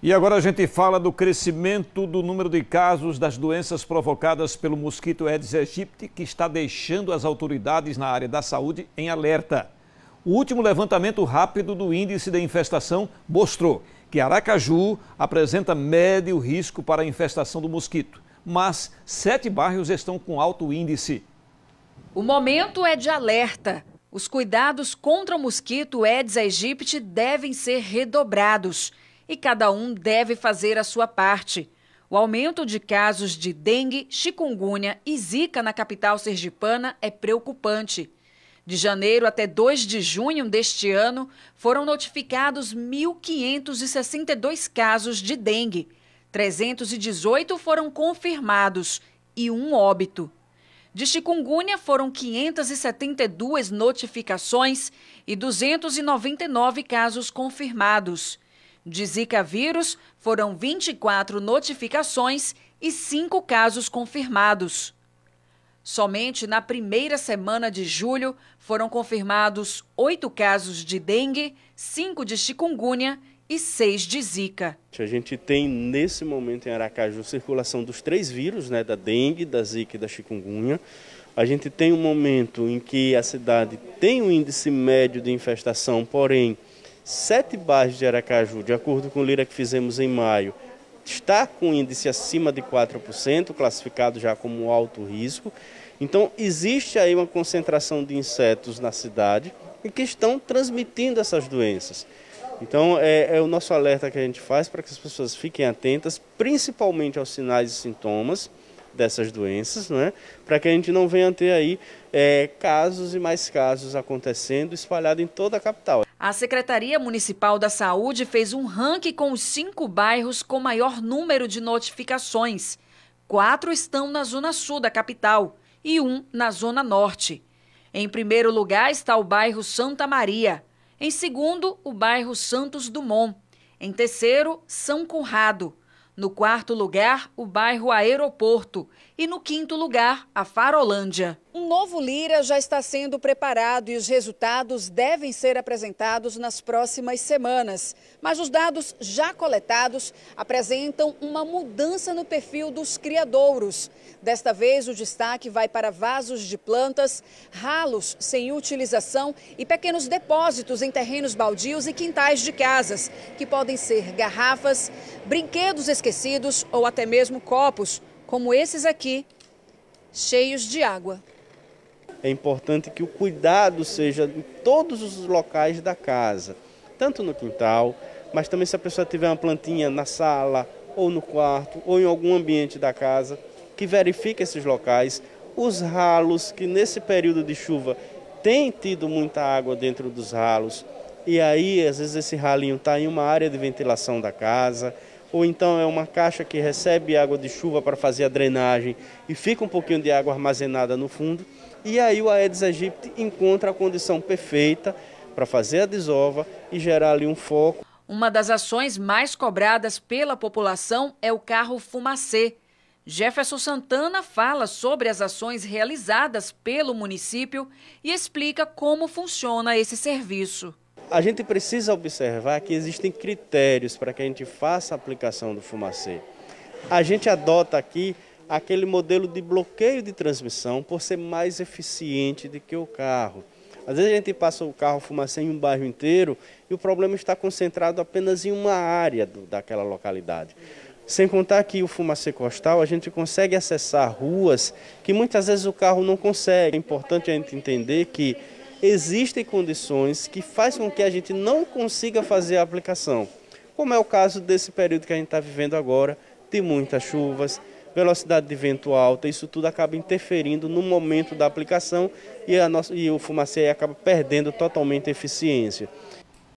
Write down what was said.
E agora a gente fala do crescimento do número de casos das doenças provocadas pelo mosquito Aedes aegypti, que está deixando as autoridades na área da saúde em alerta. O último levantamento rápido do índice de infestação mostrou que Aracaju apresenta médio risco para a infestação do mosquito, mas sete bairros estão com alto índice. O momento é de alerta. Os cuidados contra o mosquito Aedes aegypti devem ser redobrados e cada um deve fazer a sua parte. O aumento de casos de dengue, chikungunya e zika na capital sergipana é preocupante. De janeiro até 2 de junho deste ano, foram notificados 1.562 casos de dengue. 318 foram confirmados e um óbito. De chikungunya foram 572 notificações e 299 casos confirmados. De Zika vírus, foram 24 notificações e 5 casos confirmados. Somente na primeira semana de julho foram confirmados 8 casos de dengue, 5 de chikungunya e 6 de zika. A gente tem nesse momento em Aracaju circulação dos três vírus, né, da dengue, da zika e da chikungunya. A gente tem um momento em que a cidade tem um índice médio de infestação, porém Sete bairros de Aracaju, de acordo com o Lira que fizemos em maio, está com índice acima de 4%, classificado já como alto risco. Então, existe aí uma concentração de insetos na cidade e que estão transmitindo essas doenças. Então, é, é o nosso alerta que a gente faz para que as pessoas fiquem atentas, principalmente aos sinais e sintomas dessas doenças, né? para que a gente não venha ter aí é, casos e mais casos acontecendo, espalhado em toda a capital. A Secretaria Municipal da Saúde fez um ranking com os cinco bairros com maior número de notificações. Quatro estão na zona sul da capital e um na zona norte. Em primeiro lugar está o bairro Santa Maria. Em segundo, o bairro Santos Dumont. Em terceiro, São Conrado. No quarto lugar, o bairro Aeroporto e, no quinto lugar, a Farolândia. Um novo Lira já está sendo preparado e os resultados devem ser apresentados nas próximas semanas. Mas os dados já coletados apresentam uma mudança no perfil dos criadouros. Desta vez, o destaque vai para vasos de plantas, ralos sem utilização e pequenos depósitos em terrenos baldios e quintais de casas, que podem ser garrafas, brinquedos esquecidos ou até mesmo copos como esses aqui, cheios de água. É importante que o cuidado seja em todos os locais da casa, tanto no quintal, mas também se a pessoa tiver uma plantinha na sala, ou no quarto, ou em algum ambiente da casa, que verifique esses locais, os ralos, que nesse período de chuva tem tido muita água dentro dos ralos, e aí às vezes esse ralinho está em uma área de ventilação da casa, ou então é uma caixa que recebe água de chuva para fazer a drenagem e fica um pouquinho de água armazenada no fundo. E aí o Aedes aegypti encontra a condição perfeita para fazer a desova e gerar ali um foco. Uma das ações mais cobradas pela população é o carro fumacê. Jefferson Santana fala sobre as ações realizadas pelo município e explica como funciona esse serviço. A gente precisa observar que existem critérios para que a gente faça a aplicação do fumacê. A gente adota aqui aquele modelo de bloqueio de transmissão por ser mais eficiente do que o carro. Às vezes a gente passa o carro fumacê em um bairro inteiro e o problema está concentrado apenas em uma área do, daquela localidade. Sem contar que o fumacê costal, a gente consegue acessar ruas que muitas vezes o carro não consegue. É importante a gente entender que existem condições que faz com que a gente não consiga fazer a aplicação, como é o caso desse período que a gente está vivendo agora, de muitas chuvas, velocidade de vento alta, isso tudo acaba interferindo no momento da aplicação e, a nossa, e o fumacê acaba perdendo totalmente a eficiência.